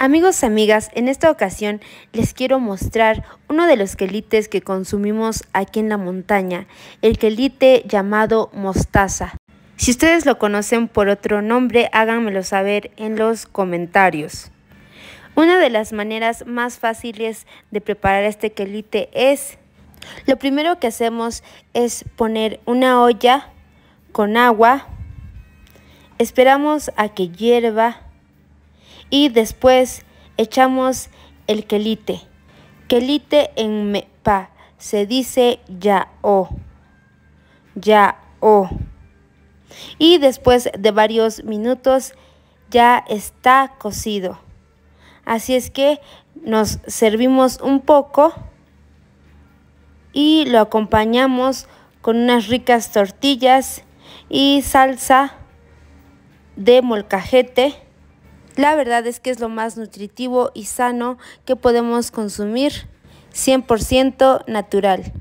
Amigos, amigas, en esta ocasión les quiero mostrar uno de los quelites que consumimos aquí en la montaña, el quelite llamado mostaza. Si ustedes lo conocen por otro nombre, háganmelo saber en los comentarios. Una de las maneras más fáciles de preparar este quelite es, lo primero que hacemos es poner una olla con agua, esperamos a que hierva, y después echamos el quelite. Quelite en mepa se dice ya o. Ya o. Y después de varios minutos ya está cocido. Así es que nos servimos un poco y lo acompañamos con unas ricas tortillas y salsa de molcajete. La verdad es que es lo más nutritivo y sano que podemos consumir, 100% natural.